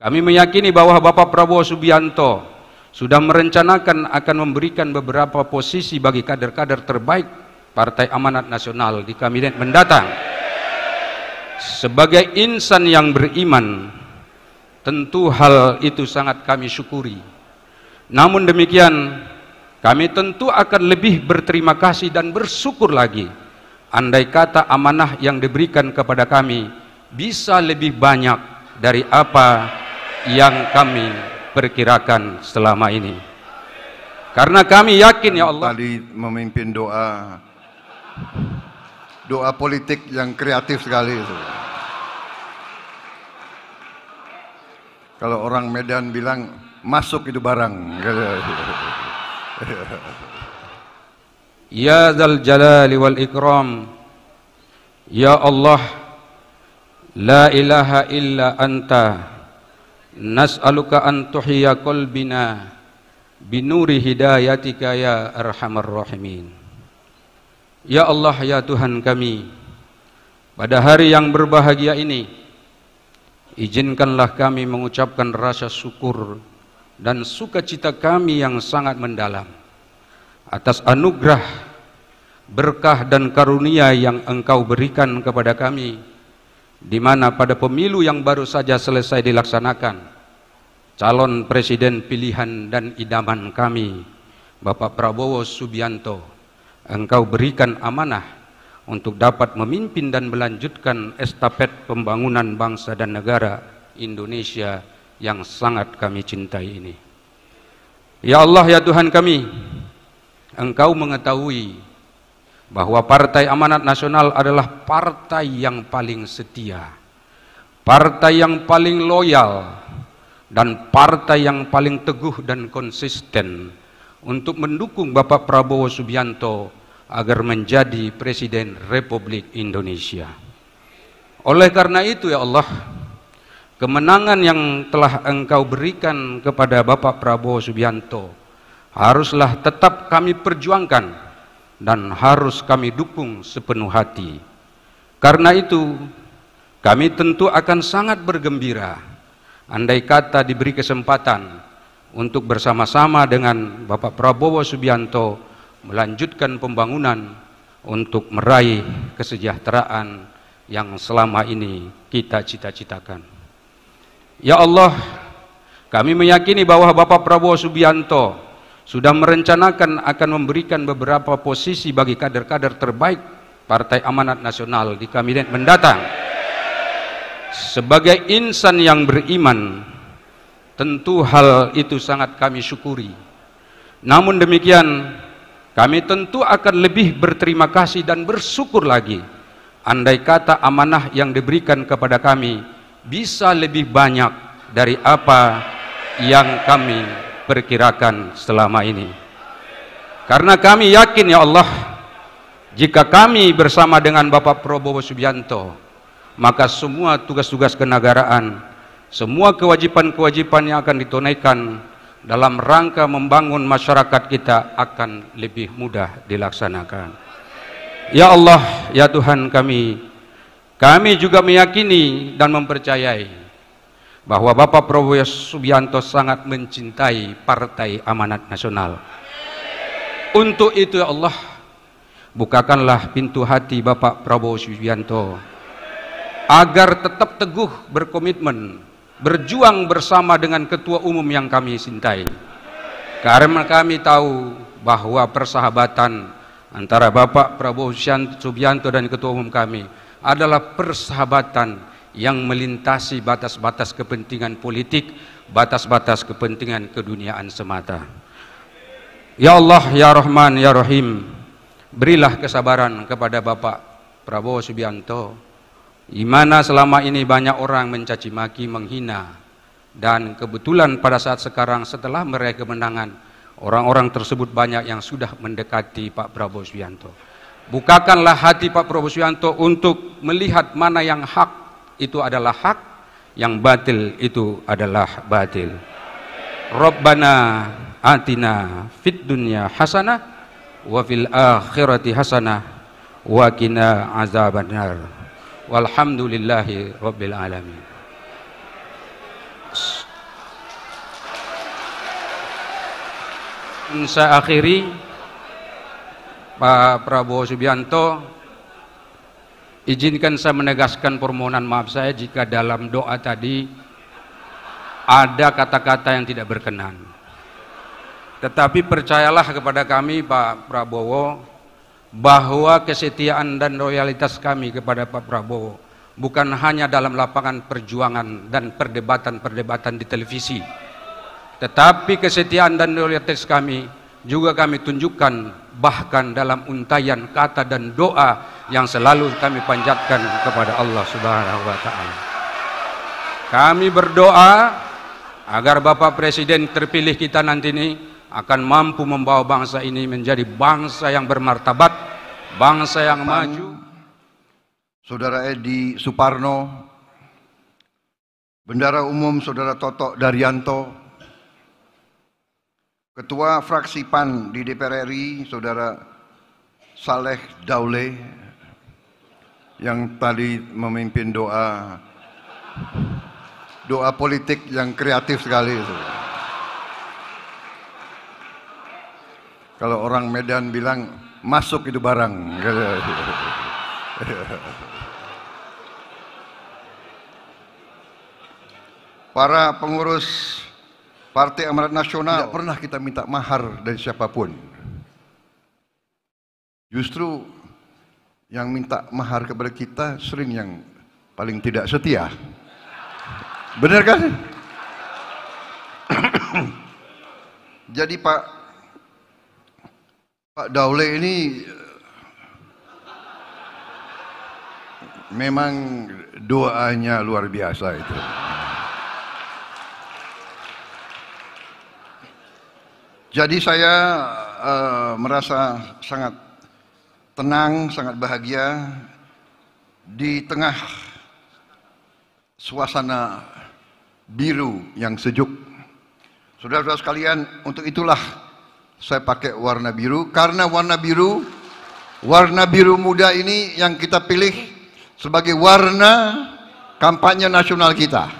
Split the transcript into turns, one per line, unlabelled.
Kami meyakini bahwa Bapak Prabowo Subianto sudah merencanakan akan memberikan beberapa posisi bagi kader-kader terbaik Partai Amanat Nasional di kabinet mendatang. Sebagai insan yang beriman, tentu hal itu sangat kami syukuri. Namun demikian, kami tentu akan lebih berterima kasih dan bersyukur lagi andai kata amanah yang diberikan kepada kami bisa lebih banyak dari apa yang kami perkirakan selama ini. Karena kami yakin ya Allah. Tadi memimpin doa doa politik
yang kreatif sekali itu. Kalau orang Medan bilang masuk itu barang.
Ya Zal Jalali wal Ikram Ya Allah La ilaha illa anta Nas'aluka an tuhya qalbina binuri hidayatika ya arhamar rahimin. Ya Allah ya Tuhan kami, pada hari yang berbahagia ini izinkanlah kami mengucapkan rasa syukur dan sukacita kami yang sangat mendalam atas anugerah berkah dan karunia yang Engkau berikan kepada kami di mana pada pemilu yang baru saja selesai dilaksanakan calon presiden pilihan dan idaman kami Bapak Prabowo Subianto engkau berikan amanah untuk dapat memimpin dan melanjutkan estafet pembangunan bangsa dan negara Indonesia yang sangat kami cintai ini Ya Allah ya Tuhan kami engkau mengetahui bahwa Partai Amanat Nasional adalah partai yang paling setia, partai yang paling loyal, dan partai yang paling teguh dan konsisten untuk mendukung Bapak Prabowo Subianto agar menjadi Presiden Republik Indonesia. Oleh karena itu ya Allah, kemenangan yang telah Engkau berikan kepada Bapak Prabowo Subianto haruslah tetap kami perjuangkan dan harus kami dukung sepenuh hati. Karena itu, kami tentu akan sangat bergembira andai kata diberi kesempatan untuk bersama-sama dengan Bapak Prabowo Subianto melanjutkan pembangunan untuk meraih kesejahteraan yang selama ini kita cita-citakan. Ya Allah, kami meyakini bahwa Bapak Prabowo Subianto sudah merencanakan akan memberikan beberapa posisi bagi kader-kader terbaik Partai Amanat Nasional di kabinet mendatang. Sebagai insan yang beriman, tentu hal itu sangat kami syukuri. Namun demikian, kami tentu akan lebih berterima kasih dan bersyukur lagi andai kata amanah yang diberikan kepada kami bisa lebih banyak dari apa yang kami perkirakan selama ini. Karena kami yakin ya Allah, jika kami bersama dengan Bapak Prabowo Subianto, maka semua tugas-tugas kenegaraan, semua kewajiban-kewajiban yang akan ditunaikan dalam rangka membangun masyarakat kita akan lebih mudah dilaksanakan. Ya Allah, ya Tuhan kami, kami juga meyakini dan mempercayai bahwa Bapak Prabowo Subianto sangat mencintai Partai Amanat Nasional. Untuk itu ya Allah, bukakanlah pintu hati Bapak Prabowo Subianto agar tetap teguh berkomitmen berjuang bersama dengan ketua umum yang kami cintai. Karena kami tahu bahwa persahabatan antara Bapak Prabowo Subianto dan ketua umum kami adalah persahabatan yang melintasi batas-batas kepentingan politik, batas-batas kepentingan keduniaan semata. Ya Allah, Ya Rahman, Ya Rahim, berilah kesabaran kepada Bapak Prabowo Subianto, di mana selama ini banyak orang mencaci maki, menghina, dan kebetulan pada saat sekarang setelah meraih kemenangan, orang-orang tersebut banyak yang sudah mendekati Pak Prabowo Subianto. Bukakanlah hati Pak Prabowo Subianto untuk melihat mana yang hak, itu adalah hak, yang batil itu adalah batil. Rabbana atina fid dunya hasanah wa fil akhirati hasanah wa kina azabannar. Walhamdulillahi rabbil alamin. Saya akhiri Pak Prabowo Subianto Izinkan saya menegaskan permohonan maaf saya jika dalam doa tadi ada kata-kata yang tidak berkenan. Tetapi percayalah kepada kami Pak Prabowo bahwa kesetiaan dan loyalitas kami kepada Pak Prabowo bukan hanya dalam lapangan perjuangan dan perdebatan-perdebatan di televisi. Tetapi kesetiaan dan loyalitas kami juga kami tunjukkan bahkan dalam untayan kata dan doa yang selalu kami panjatkan kepada Allah Subhanahu wa taala. Kami berdoa agar Bapak Presiden terpilih kita nanti ini akan mampu membawa bangsa ini menjadi bangsa yang bermartabat, bangsa yang maju. Saudara Edi Suparno, Bendara Umum Saudara
Toto Daryanto, Ketua Fraksi PAN di DPR RI, Saudara Saleh Daule, yang tadi memimpin doa doa politik yang kreatif sekali itu. Kalau orang Medan bilang masuk itu barang. Para pengurus Partai Amarat Nasional tidak pernah kita minta mahar dari siapapun. Justru yang minta mahar kepada kita sering yang paling tidak setia. Benar kan? Jadi Pak Pak Daule ini memang doanya luar biasa itu. Jadi saya uh, merasa sangat tenang, sangat bahagia di tengah suasana biru yang sejuk. Saudara-saudara sekalian, untuk itulah saya pakai warna biru karena warna biru warna biru muda ini yang kita pilih sebagai warna kampanye nasional kita.